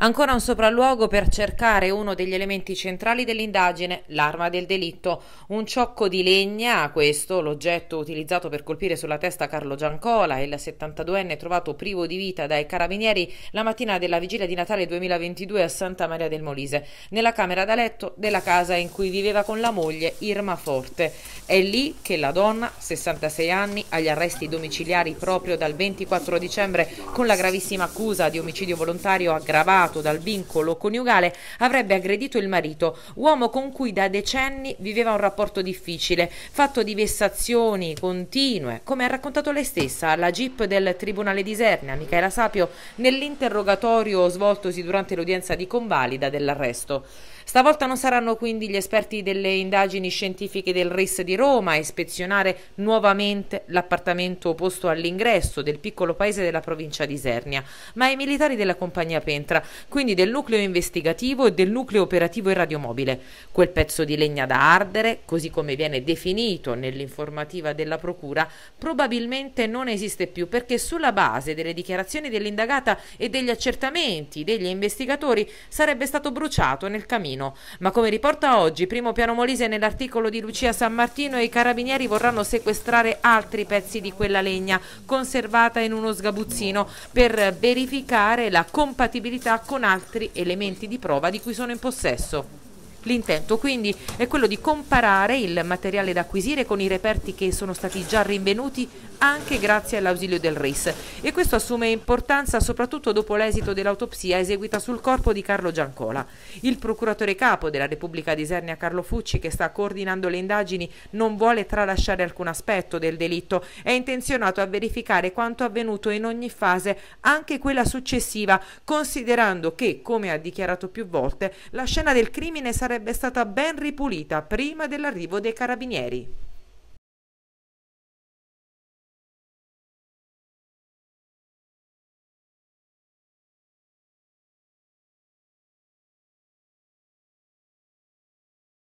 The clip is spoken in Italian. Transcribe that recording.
Ancora un sopralluogo per cercare uno degli elementi centrali dell'indagine, l'arma del delitto. Un ciocco di legna, questo l'oggetto utilizzato per colpire sulla testa Carlo Giancola, il 72enne trovato privo di vita dai carabinieri la mattina della vigilia di Natale 2022 a Santa Maria del Molise, nella camera da letto della casa in cui viveva con la moglie Irma Forte. È lì che la donna, 66 anni, agli arresti domiciliari proprio dal 24 dicembre con la gravissima accusa di omicidio volontario aggravato scampato dal vincolo coniugale, avrebbe aggredito il marito, uomo con cui da decenni viveva un rapporto difficile, fatto di vessazioni continue, come ha raccontato lei stessa alla GIP del Tribunale di Sernia, Michela Sapio, nell'interrogatorio svoltosi durante l'udienza di convalida dell'arresto. Stavolta non saranno quindi gli esperti delle indagini scientifiche del RIS di Roma a ispezionare nuovamente l'appartamento posto all'ingresso del piccolo paese della provincia di Sernia, ma i militari della compagnia Pentra, quindi del nucleo investigativo e del nucleo operativo e radiomobile. Quel pezzo di legna da ardere, così come viene definito nell'informativa della Procura, probabilmente non esiste più perché sulla base delle dichiarazioni dell'indagata e degli accertamenti degli investigatori sarebbe stato bruciato nel camino. Ma come riporta oggi Primo Piano Molise nell'articolo di Lucia San Martino, i carabinieri vorranno sequestrare altri pezzi di quella legna conservata in uno sgabuzzino per verificare la compatibilità con altri elementi di prova di cui sono in possesso. L'intento quindi è quello di comparare il materiale da acquisire con i reperti che sono stati già rinvenuti anche grazie all'ausilio del RIS e questo assume importanza soprattutto dopo l'esito dell'autopsia eseguita sul corpo di Carlo Giancola. Il procuratore capo della Repubblica di Isernia Carlo Fucci che sta coordinando le indagini non vuole tralasciare alcun aspetto del delitto, è intenzionato a verificare quanto avvenuto in ogni fase, anche quella successiva, considerando che, come ha dichiarato più volte, la scena del crimine sarebbe stata ben ripulita prima dell'arrivo dei carabinieri.